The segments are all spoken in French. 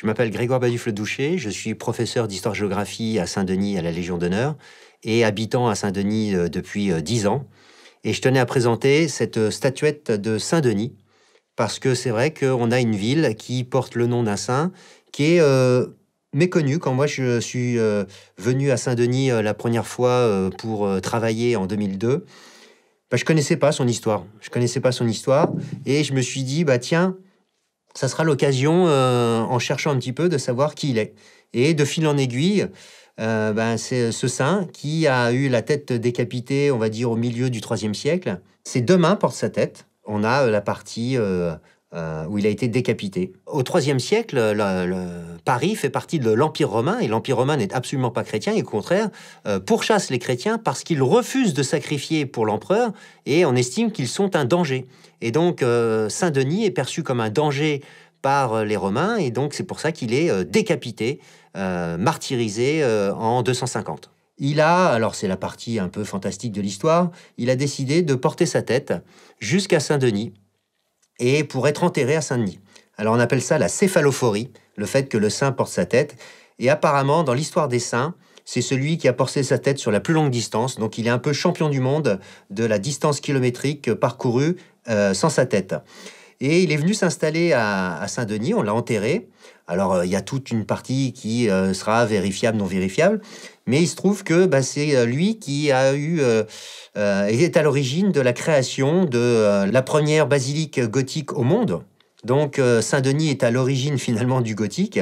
Je m'appelle Grégoire Badufle-Douché, je suis professeur d'histoire-géographie à Saint-Denis à la Légion d'honneur et habitant à Saint-Denis euh, depuis euh, dix ans. Et je tenais à présenter cette euh, statuette de Saint-Denis parce que c'est vrai qu'on a une ville qui porte le nom d'un saint qui est méconnu. Quand moi je suis venu à Saint-Denis la première fois pour travailler en 2002, bah, je connaissais pas son histoire. Je connaissais pas son histoire et je me suis dit bah tiens, ça sera l'occasion, euh, en cherchant un petit peu, de savoir qui il est. Et de fil en aiguille, euh, ben, c'est ce saint qui a eu la tête décapitée, on va dire, au milieu du IIIe siècle. Ses deux mains portent sa tête. On a euh, la partie euh, où il a été décapité. Au IIIe siècle, Paris fait partie de l'Empire romain, et l'Empire romain n'est absolument pas chrétien, et au contraire, euh, pourchasse les chrétiens parce qu'ils refusent de sacrifier pour l'empereur, et on estime qu'ils sont un danger. Et donc, euh, Saint-Denis est perçu comme un danger par les Romains, et donc c'est pour ça qu'il est décapité, martyrisé en 250. Il a, alors c'est la partie un peu fantastique de l'histoire, il a décidé de porter sa tête jusqu'à Saint-Denis, et pour être enterré à Saint-Denis. Alors on appelle ça la céphalophorie, le fait que le saint porte sa tête. Et apparemment, dans l'histoire des saints, c'est celui qui a porté sa tête sur la plus longue distance. Donc il est un peu champion du monde de la distance kilométrique parcourue euh, sans sa tête. Et il est venu s'installer à, Saint-Denis, on l'a enterré. Alors, euh, il y a toute une partie qui euh, sera vérifiable, non vérifiable, mais il se trouve que bah, c'est euh, lui qui a eu, est à l'origine de la création de la première basilique gothique au monde. Donc, Saint-Denis est à l'origine finalement du gothique.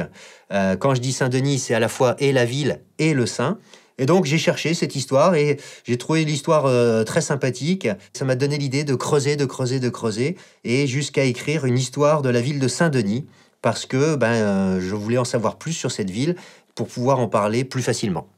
quand je dis Saint-Denis, c'est à la fois et la ville et le saint. Et donc j'ai cherché cette histoire et j'ai trouvé l'histoire euh, très sympathique. Ça m'a donné l'idée de creuser, de creuser, de creuser, et jusqu'à écrire une histoire de la ville de Saint-Denis, parce que ben, euh, je voulais en savoir plus sur cette ville pour pouvoir en parler plus facilement.